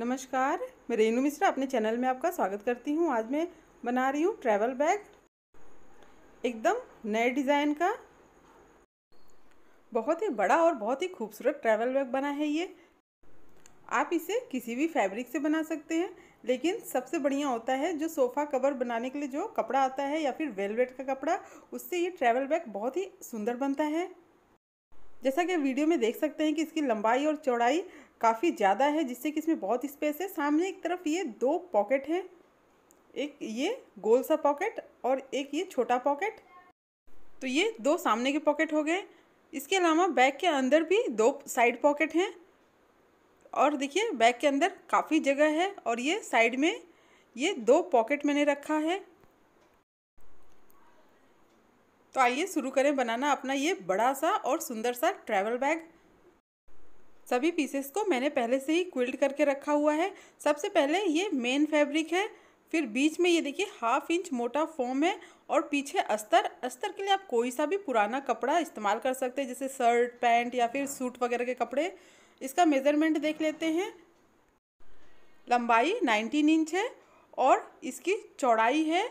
नमस्कार मैं रेनू मिश्रा अपने चैनल में आपका स्वागत करती हूँ आज मैं बना रही हूँ ट्रैवल बैग एकदम नए डिज़ाइन का बहुत ही बड़ा और बहुत ही खूबसूरत ट्रैवल बैग बना है ये आप इसे किसी भी फैब्रिक से बना सकते हैं लेकिन सबसे बढ़िया होता है जो सोफ़ा कवर बनाने के लिए जो कपड़ा आता है या फिर वेलवेट का कपड़ा उससे ये ट्रैवल बैग बहुत ही सुंदर बनता है जैसा कि वीडियो में देख सकते हैं कि इसकी लंबाई और चौड़ाई काफ़ी ज़्यादा है जिससे कि इसमें बहुत स्पेस है सामने एक तरफ ये दो पॉकेट हैं एक ये गोल सा पॉकेट और एक ये छोटा पॉकेट तो ये दो सामने के पॉकेट हो गए इसके अलावा बैग के अंदर भी दो साइड पॉकेट हैं और देखिए बैग के अंदर काफ़ी जगह है और ये साइड में ये दो पॉकेट मैंने रखा है तो आइए शुरू करें बनाना अपना ये बड़ा सा और सुंदर सा ट्रैवल बैग सभी पीसेस को मैंने पहले से ही क्विल्ट करके रखा हुआ है सबसे पहले ये मेन फैब्रिक है फिर बीच में ये देखिए हाफ इंच मोटा फॉर्म है और पीछे अस्तर अस्तर के लिए आप कोई सा भी पुराना कपड़ा इस्तेमाल कर सकते हैं जैसे शर्ट पैंट या फिर सूट वगैरह के कपड़े इसका मेज़रमेंट देख लेते हैं लंबाई 19 इंच है और इसकी चौड़ाई है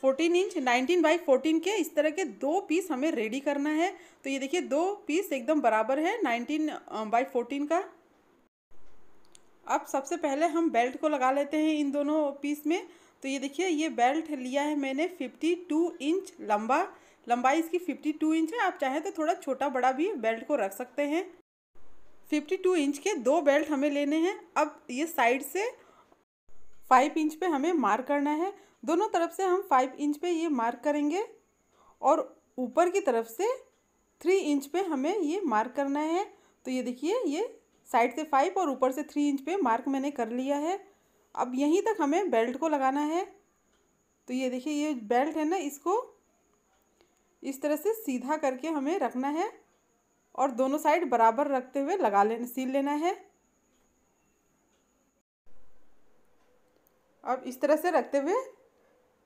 fourteen inch nineteen by fourteen के इस तरह के दो पीस हमें रेडी करना है तो ये देखिए दो पीस एकदम बराबर है नाइनटीन बाई फोर्टीन का अब सबसे पहले हम बेल्ट को लगा लेते हैं इन दोनों पीस में तो ये देखिए ये बेल्ट लिया है मैंने फिफ्टी टू इंच लंबा लंबाई इसकी फिफ्टी टू इंच है आप चाहें तो थोड़ा छोटा बड़ा भी बेल्ट को रख सकते हैं फिफ्टी टू इंच के दो बेल्ट हमें लेने हैं अब ये साइड से फाइव इंच पे हमें मार्क करना है दोनों तरफ से हम फाइव इंच पे ये मार्क करेंगे और ऊपर की तरफ से थ्री इंच पे हमें ये मार्क करना है तो ये देखिए ये साइड से फाइव और ऊपर से थ्री इंच पे मार्क मैंने कर लिया है अब यहीं तक हमें बेल्ट को लगाना है तो ये देखिए ये बेल्ट है ना इसको इस तरह से सीधा करके हमें रखना है और दोनों साइड बराबर रखते हुए लगा ले सील लेना है अब इस तरह से रखते हुए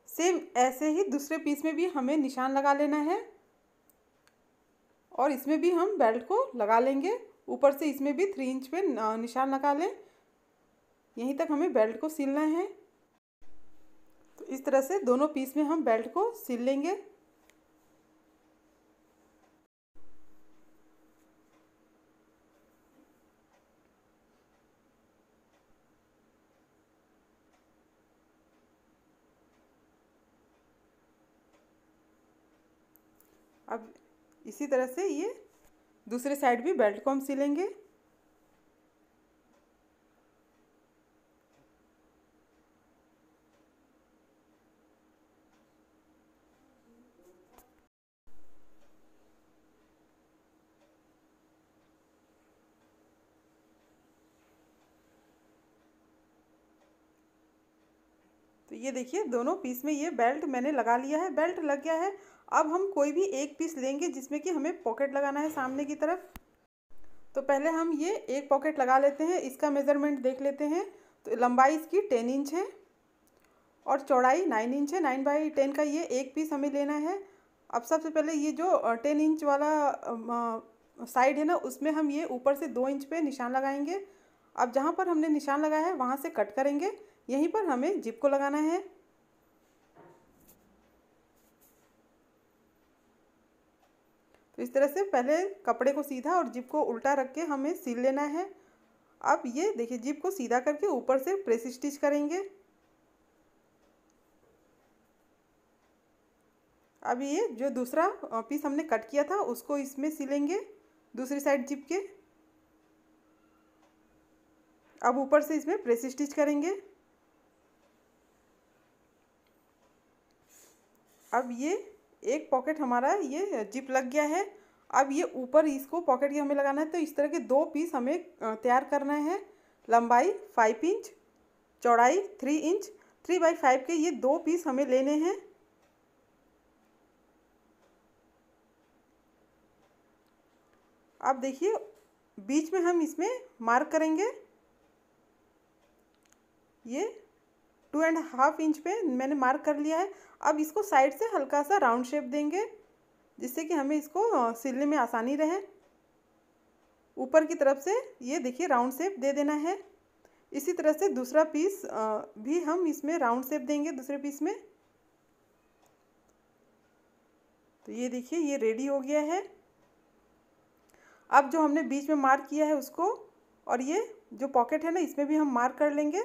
सेम ऐसे ही दूसरे पीस में भी हमें निशान लगा लेना है और इसमें भी हम बेल्ट को लगा लेंगे ऊपर से इसमें भी थ्री इंच पे निशान लगा लें यहीं तक हमें बेल्ट को सिलना है तो इस तरह से दोनों पीस में हम बेल्ट को सिल लेंगे अब इसी तरह से ये दूसरे साइड भी बेल्ट को हम सिलेंगे तो ये देखिए दोनों पीस में ये बेल्ट मैंने लगा लिया है बेल्ट लग गया है अब हम कोई भी एक पीस लेंगे जिसमें कि हमें पॉकेट लगाना है सामने की तरफ तो पहले हम ये एक पॉकेट लगा लेते हैं इसका मेज़रमेंट देख लेते हैं तो लंबाई इसकी टेन इंच है और चौड़ाई नाइन इंच है नाइन बाई टेन का ये एक पीस हमें लेना है अब सबसे पहले ये जो टेन इंच वाला साइड है ना उसमें हम ये ऊपर से दो इंच पे निशान लगाएंगे अब जहाँ पर हमने निशान लगाया है वहाँ से कट करेंगे यहीं पर हमें जिप को लगाना है तो इस तरह से पहले कपड़े को सीधा और जिप को उल्टा रख के हमें सिल लेना है अब ये देखिए जिप को सीधा करके ऊपर से प्रेस स्टिच करेंगे अब ये जो दूसरा पीस हमने कट किया था उसको इसमें सिलेंगे दूसरी साइड जिप के अब ऊपर से इसमें प्रेस स्टिच करेंगे अब ये एक पॉकेट हमारा ये जिप लग गया है अब ये ऊपर इसको पॉकेट ये हमें लगाना है तो इस तरह के दो पीस हमें तैयार करना है लंबाई फाइव इंच चौड़ाई three inch three by five के ये दो पीस हमें लेने हैं अब देखिए बीच में हम इसमें मार्क करेंगे ये टू एंड हाफ इंच पे मैंने मार्क कर लिया है अब इसको साइड से हल्का सा राउंड शेप देंगे जिससे कि हमें इसको सिलने में आसानी रहे ऊपर की तरफ से ये देखिए राउंड शेप दे देना है इसी तरह से दूसरा पीस भी हम इसमें राउंड शेप देंगे दूसरे पीस में तो ये देखिए ये रेडी हो गया है अब जो हमने बीच में मार्क किया है उसको और ये जो पॉकेट है ना इसमें भी हम मार्क कर लेंगे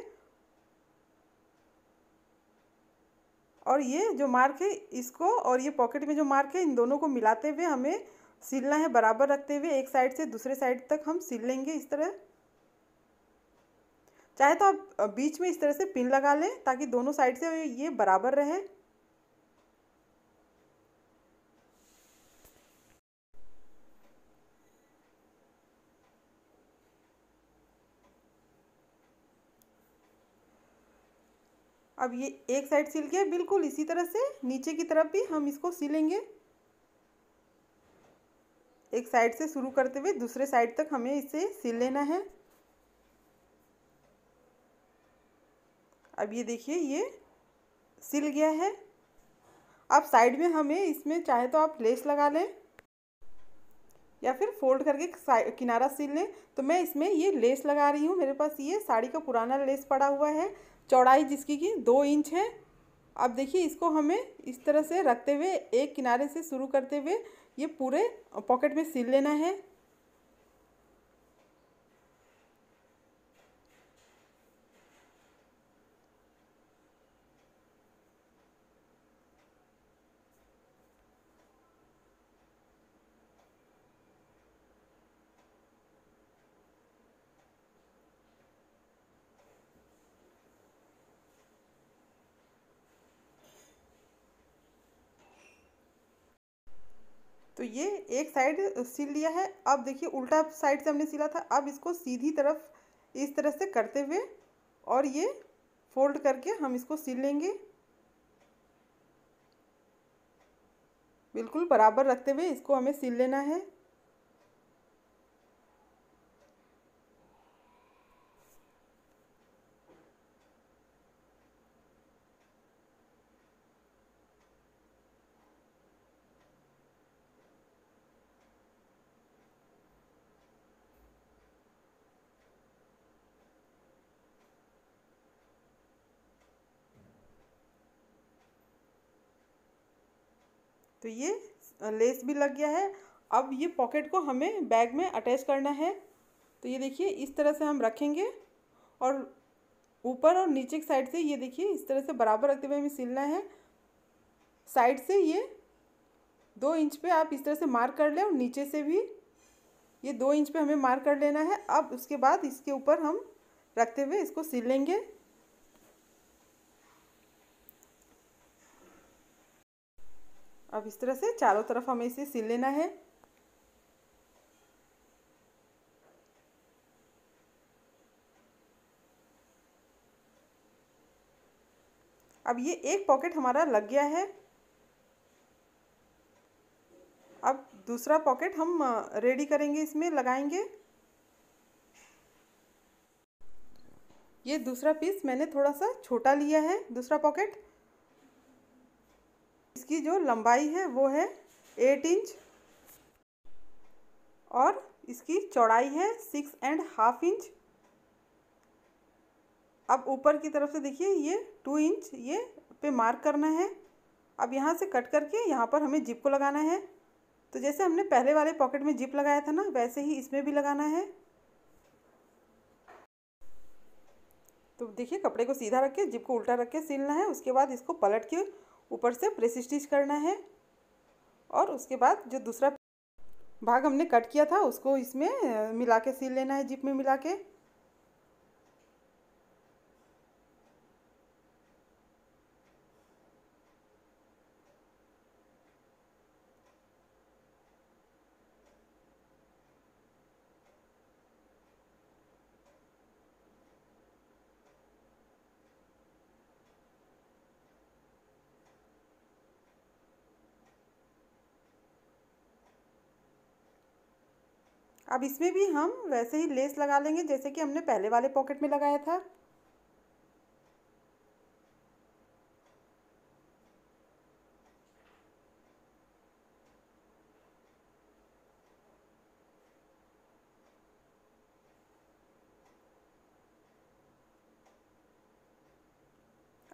और ये जो मार्क है इसको और ये पॉकेट में जो मार्क है इन दोनों को मिलाते हुए हमें सिलना है बराबर रखते हुए एक साइड से दूसरे साइड तक हम सिल लेंगे इस तरह चाहे तो आप बीच में इस तरह से पिन लगा लें ताकि दोनों साइड से ये बराबर रहे अब ये एक साइड सिल के बिल्कुल इसी तरह से नीचे की तरफ भी हम इसको सिलेंगे एक साइड से शुरू करते हुए दूसरे साइड तक हमें इसे सिल लेना है अब ये देखिए ये सिल गया है अब साइड में हमें इसमें चाहे तो आप लेस लगा लें या फिर फोल्ड करके किनारा सिल लें तो मैं इसमें ये लेस लगा रही हूँ मेरे पास ये साड़ी का पुराना लेस पड़ा हुआ है चौड़ाई जिसकी कि दो इंच है अब देखिए इसको हमें इस तरह से रखते हुए एक किनारे से शुरू करते हुए ये पूरे पॉकेट में सिल लेना है तो ये एक साइड सिल लिया है अब देखिए उल्टा साइड से हमने सिला था अब इसको सीधी तरफ इस तरह से करते हुए और ये फोल्ड करके हम इसको सिल लेंगे बिल्कुल बराबर रखते हुए इसको हमें सिल लेना है तो ये लेस भी लग गया है अब ये पॉकेट को हमें बैग में अटैच करना है तो ये देखिए इस तरह से हम रखेंगे और ऊपर और नीचे की साइड से ये देखिए इस तरह से बराबर रखते हुए हमें सिलना है साइड से ये दो इंच पे आप इस तरह से मार्क कर लें और नीचे से भी ये दो इंच पे हमें मार्क कर लेना है अब उसके बाद इसके ऊपर हम रखते हुए इसको सिल लेंगे अब इस तरह से चारों तरफ हमें इसे सिल लेना है अब ये एक पॉकेट हमारा लग गया है अब दूसरा पॉकेट हम रेडी करेंगे इसमें लगाएंगे ये दूसरा पीस मैंने थोड़ा सा छोटा लिया है दूसरा पॉकेट इसकी जो लंबाई है वो है एट इंच और इसकी चौड़ाई है सिक्स एंड हाफ इंच अब ऊपर की तरफ से देखिए ये टू इंच ये पे मार्क करना है अब यहाँ से कट करके यहाँ पर हमें जिप को लगाना है तो जैसे हमने पहले वाले पॉकेट में जिप लगाया था ना वैसे ही इसमें भी लगाना है तो देखिए कपड़े को सीधा रख के जिप को उल्टा रख के सिलना है उसके बाद इसको पलट के ऊपर से प्रेस स्टिच करना है और उसके बाद जो दूसरा भाग हमने कट किया था उसको इसमें मिला के सिल लेना है जिप में मिला के अब इसमें भी हम वैसे ही लेस लगा लेंगे जैसे कि हमने पहले वाले पॉकेट में लगाया था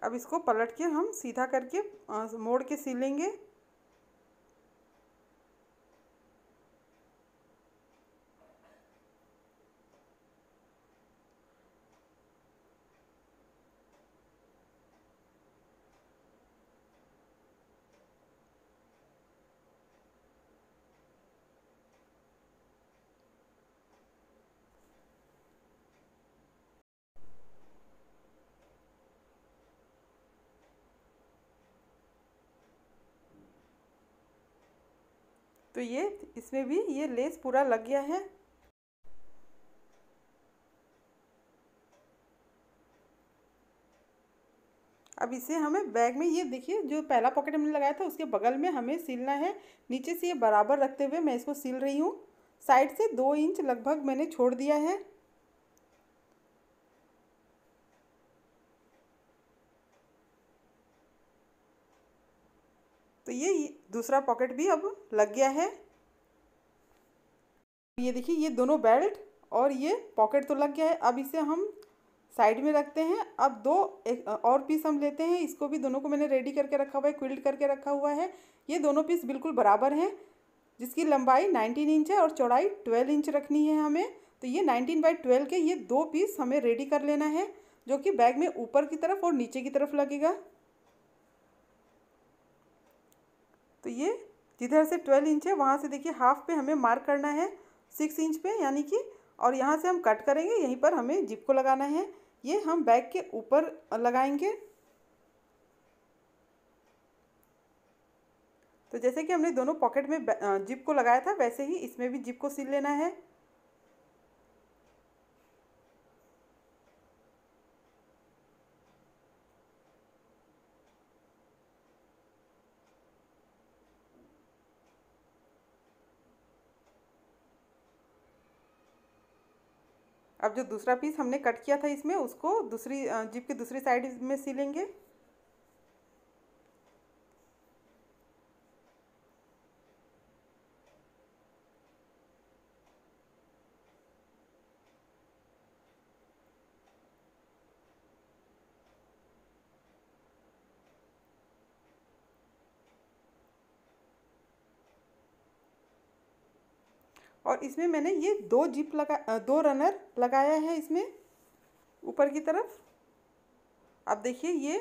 अब इसको पलट के हम सीधा करके मोड़ के सी लेंगे तो ये इसमें भी ये लेस पूरा लग गया है अब इसे हमें बैग में ये देखिए जो पहला पॉकेट हमने लगाया था उसके बगल में हमें सिलना है नीचे से ये बराबर रखते हुए मैं इसको सिल रही हूँ साइड से दो इंच लगभग मैंने छोड़ दिया है तो ये दूसरा पॉकेट भी अब लग गया है ये देखिए ये दोनों बेल्ट और ये पॉकेट तो लग गया है अब इसे हम साइड में रखते हैं अब दो एक और पीस हम लेते हैं इसको भी दोनों को मैंने रेडी करके रखा हुआ है क्विल्ट करके रखा हुआ है ये दोनों पीस बिल्कुल बराबर हैं जिसकी लंबाई 19 इंच है और चौड़ाई 12 इंच रखनी है हमें तो ये 19 बाई 12 के ये दो पीस हमें रेडी कर लेना है जो कि बैग में ऊपर की तरफ और नीचे की तरफ लगेगा तो ये जिधर से ट्वेल्व इंच है वहाँ से देखिए हाफ पे हमें मार्क करना है सिक्स इंच पे यानी कि और यहाँ से हम कट करेंगे यहीं पर हमें जिप को लगाना है ये हम बैग के ऊपर लगाएंगे तो जैसे कि हमने दोनों पॉकेट में जिप को लगाया था वैसे ही इसमें भी जिप को सिल लेना है अब जो दूसरा पीस हमने कट किया था इसमें उसको दूसरी जिप की दूसरी साइड में सिलेंगे और इसमें मैंने ये दो जिप लगा दो रनर लगाया है इसमें ऊपर की तरफ अब देखिए ये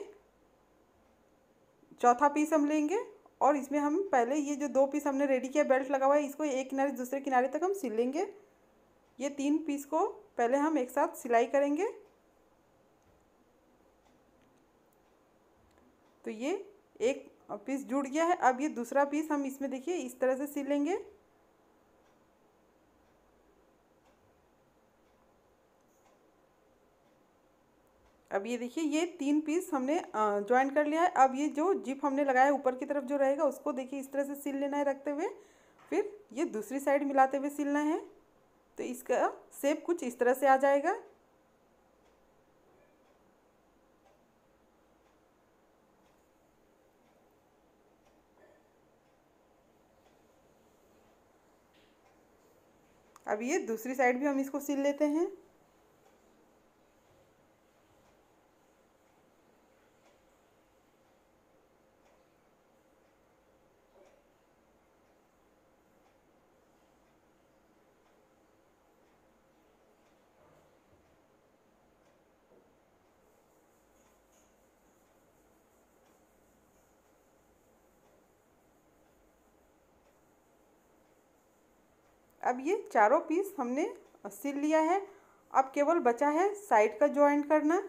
चौथा पीस हम लेंगे और इसमें हम पहले ये जो दो पीस हमने रेडी किया बेल्ट लगा हुआ है इसको एक किनारे दूसरे किनारे तक हम सिल लेंगे ये तीन पीस को पहले हम एक साथ सिलाई करेंगे तो ये एक पीस जुड़ गया है अब ये दूसरा पीस हम इसमें देखिए इस तरह से सिलेंगे अब ये देखिए ये तीन पीस हमने ज्वाइन कर लिया है अब ये जो जिप हमने लगाया ऊपर की तरफ जो रहेगा उसको देखिए इस तरह से सिल लेना है रखते हुए फिर ये दूसरी साइड मिलाते हुए सिलना है तो इसका सेप कुछ इस तरह से आ जाएगा अब ये दूसरी साइड भी हम इसको सिल लेते हैं अब ये चारों पीस हमने सिल लिया है अब केवल बचा है साइड का जॉइंट करना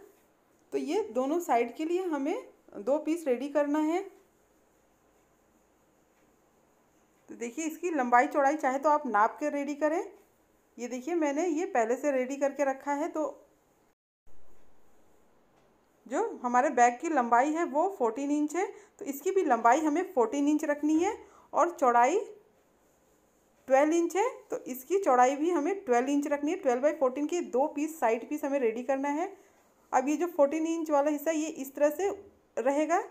तो ये दोनों साइड के लिए हमें दो पीस रेडी करना है तो देखिए इसकी लंबाई चौड़ाई चाहे तो आप नाप के रेडी करें ये देखिए मैंने ये पहले से रेडी करके रखा है तो जो हमारे बैग की लंबाई है वो फोर्टीन इंच है तो इसकी भी लंबाई हमें फोर्टीन इंच रखनी है और चौड़ाई ट्वेल्व इंच है तो इसकी चौड़ाई भी हमें ट्वेल्व इंच रखनी है ट्वेल्व बाई फोर्टीन की दो पीस साइड पीस हमें रेडी करना है अब ये जो फोर्टीन इंच वाला हिस्सा ये इस तरह से रहेगा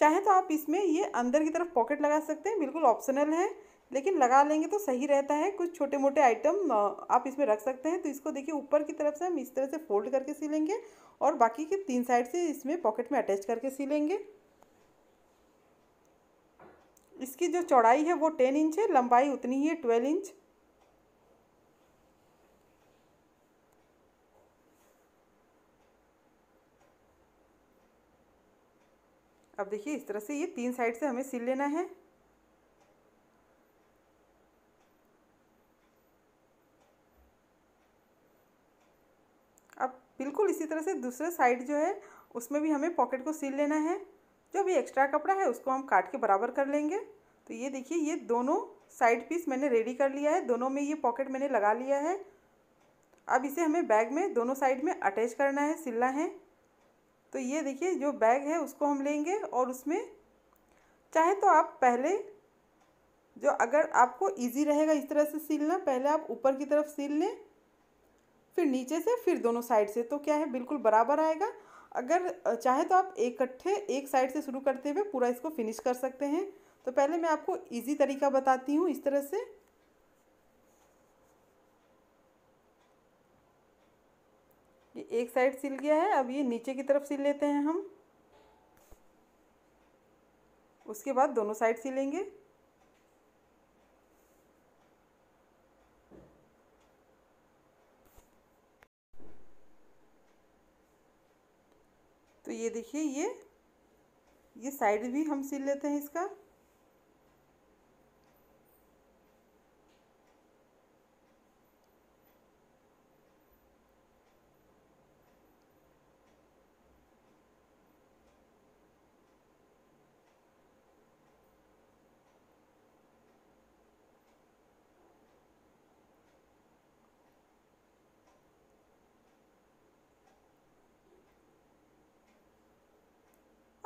चाहे तो आप इसमें ये अंदर की तरफ पॉकेट लगा सकते हैं बिल्कुल ऑप्शनल है लेकिन लगा लेंगे तो सही रहता है कुछ छोटे मोटे आइटम आप इसमें रख सकते हैं तो इसको देखिए ऊपर की तरफ से हम इस तरह से फोल्ड करके सिलेंगे और बाकी के तीन साइड से इसमें पॉकेट में अटैच करके सिलेंगे इसकी जो चौड़ाई है वो टेन इंच है लंबाई उतनी ही है ट्वेल्व इंच अब देखिए इस तरह से ये तीन साइड से हमें सिल लेना है अब बिल्कुल इसी तरह से दूसरे साइड जो है उसमें भी हमें पॉकेट को सिल लेना है जो भी एक्स्ट्रा कपड़ा है उसको हम काट के बराबर कर लेंगे तो ये देखिए ये दोनों साइड पीस मैंने रेडी कर लिया है दोनों में ये पॉकेट मैंने लगा लिया है अब इसे हमें बैग में दोनों साइड में अटैच करना है सिलना है तो ये देखिए जो बैग है उसको हम लेंगे और उसमें चाहे तो आप पहले जो अगर आपको इजी रहेगा इस तरह से सिलना पहले आप ऊपर की तरफ सिल लें फिर नीचे से फिर दोनों साइड से तो क्या है बिल्कुल बराबर आएगा अगर चाहे तो आप इकट्ठे एक, एक साइड से शुरू करते हुए पूरा इसको फिनिश कर सकते हैं तो पहले मैं आपको इजी तरीका बताती हूँ इस तरह से ये एक साइड सिल गया है अब ये नीचे की तरफ सिल लेते हैं हम उसके बाद दोनों साइड सिलेंगे ये देखिए ये ये साइड भी हम सिल लेते हैं इसका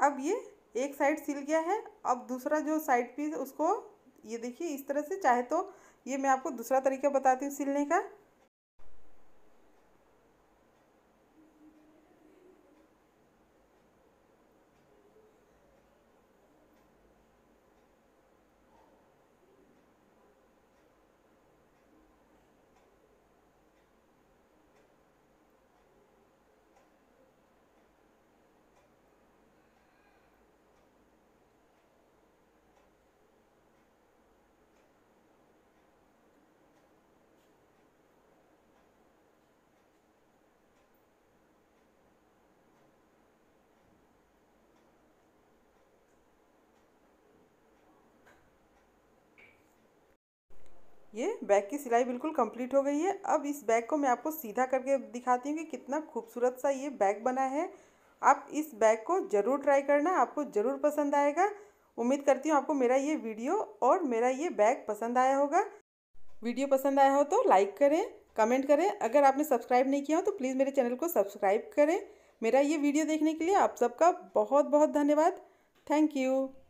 अब ये एक साइड सिल गया है अब दूसरा जो साइड पीस उसको ये देखिए इस तरह से चाहे तो ये मैं आपको दूसरा तरीका बताती हूँ सिलने का ये बैग की सिलाई बिल्कुल कंप्लीट हो गई है अब इस बैग को मैं आपको सीधा करके दिखाती हूँ कि कितना खूबसूरत सा ये बैग बना है आप इस बैग को ज़रूर ट्राई करना आपको ज़रूर पसंद आएगा उम्मीद करती हूँ आपको मेरा ये वीडियो और मेरा ये बैग पसंद आया होगा वीडियो पसंद आया हो तो लाइक करें कमेंट करें अगर आपने सब्सक्राइब नहीं किया हो तो प्लीज़ मेरे चैनल को सब्सक्राइब करें मेरा ये वीडियो देखने के लिए आप सबका बहुत बहुत धन्यवाद थैंक यू